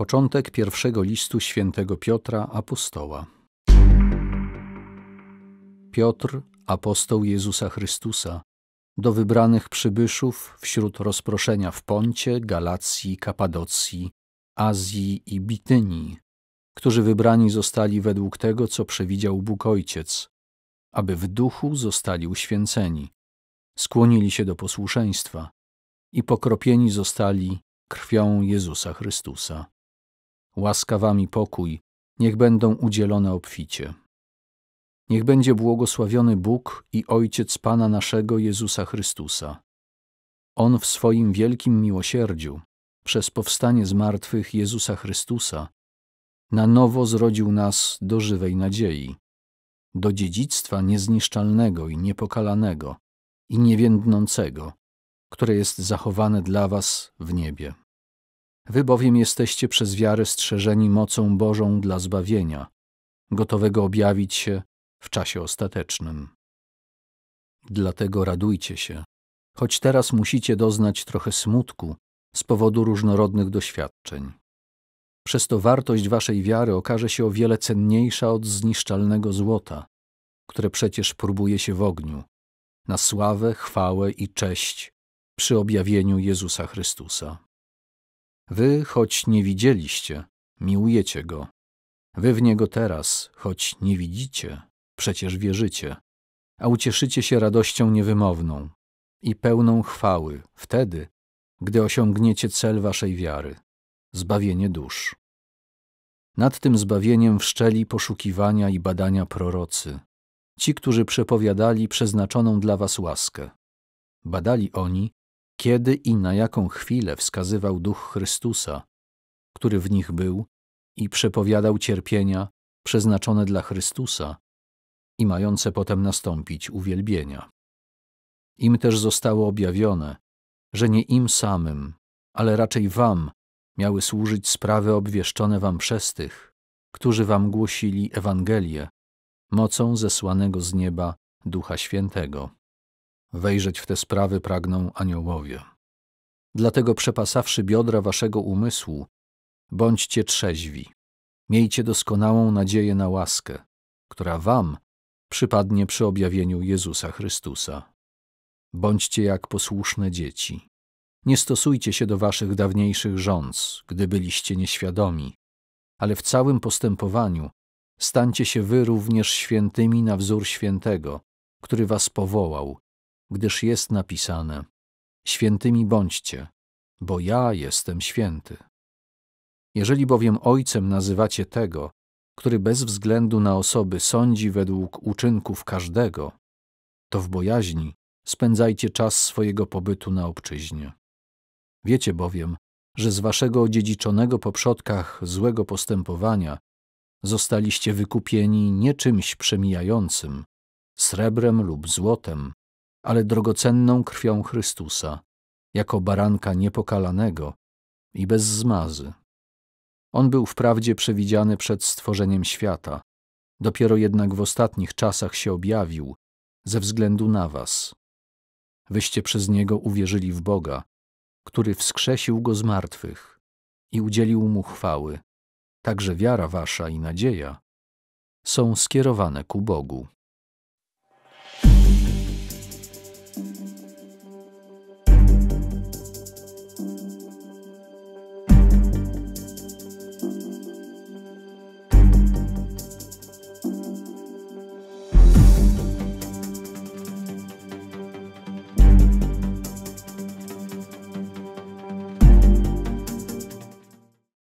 Początek pierwszego listu świętego Piotra apostoła. Piotr, apostoł Jezusa Chrystusa, do wybranych przybyszów wśród rozproszenia w Poncie, Galacji, Kapadocji, Azji i Bitynii, którzy wybrani zostali według tego, co przewidział Bóg Ojciec, aby w duchu zostali uświęceni, skłonili się do posłuszeństwa i pokropieni zostali krwią Jezusa Chrystusa łaska wami pokój, niech będą udzielone obficie. Niech będzie błogosławiony Bóg i Ojciec Pana naszego Jezusa Chrystusa. On w swoim wielkim miłosierdziu, przez powstanie z martwych Jezusa Chrystusa, na nowo zrodził nas do żywej nadziei, do dziedzictwa niezniszczalnego i niepokalanego i niewiędnącego, które jest zachowane dla was w niebie. Wy bowiem jesteście przez wiarę strzeżeni mocą Bożą dla zbawienia, gotowego objawić się w czasie ostatecznym. Dlatego radujcie się, choć teraz musicie doznać trochę smutku z powodu różnorodnych doświadczeń. Przez to wartość waszej wiary okaże się o wiele cenniejsza od zniszczalnego złota, które przecież próbuje się w ogniu, na sławę, chwałę i cześć przy objawieniu Jezusa Chrystusa. Wy, choć nie widzieliście, miłujecie go. Wy w niego teraz, choć nie widzicie, przecież wierzycie, a ucieszycie się radością niewymowną i pełną chwały wtedy, gdy osiągniecie cel waszej wiary zbawienie dusz. Nad tym zbawieniem wszczeli poszukiwania i badania prorocy, ci, którzy przepowiadali przeznaczoną dla was łaskę. Badali oni, kiedy i na jaką chwilę wskazywał duch Chrystusa, który w nich był i przepowiadał cierpienia przeznaczone dla Chrystusa i mające potem nastąpić uwielbienia. Im też zostało objawione, że nie im samym, ale raczej wam miały służyć sprawy obwieszczone wam przez tych, którzy wam głosili Ewangelię mocą zesłanego z nieba Ducha Świętego. Wejrzeć w te sprawy pragną aniołowie. Dlatego przepasawszy biodra waszego umysłu, bądźcie trzeźwi. Miejcie doskonałą nadzieję na łaskę, która wam przypadnie przy objawieniu Jezusa Chrystusa. Bądźcie jak posłuszne dzieci. Nie stosujcie się do waszych dawniejszych rządz, gdy byliście nieświadomi, ale w całym postępowaniu stańcie się wy również świętymi na wzór świętego, który was powołał gdyż jest napisane: Świętymi bądźcie, bo ja jestem święty. Jeżeli bowiem Ojcem nazywacie tego, który bez względu na osoby sądzi według uczynków każdego, to w bojaźni spędzajcie czas swojego pobytu na obczyźnie. Wiecie bowiem, że z waszego odziedziczonego po przodkach złego postępowania zostaliście wykupieni nie czymś przemijającym, srebrem lub złotem, ale drogocenną krwią Chrystusa, jako baranka niepokalanego i bez zmazy. On był wprawdzie przewidziany przed stworzeniem świata, dopiero jednak w ostatnich czasach się objawił ze względu na was. Wyście przez niego uwierzyli w Boga, który wskrzesił go z martwych i udzielił mu chwały, także wiara wasza i nadzieja są skierowane ku Bogu.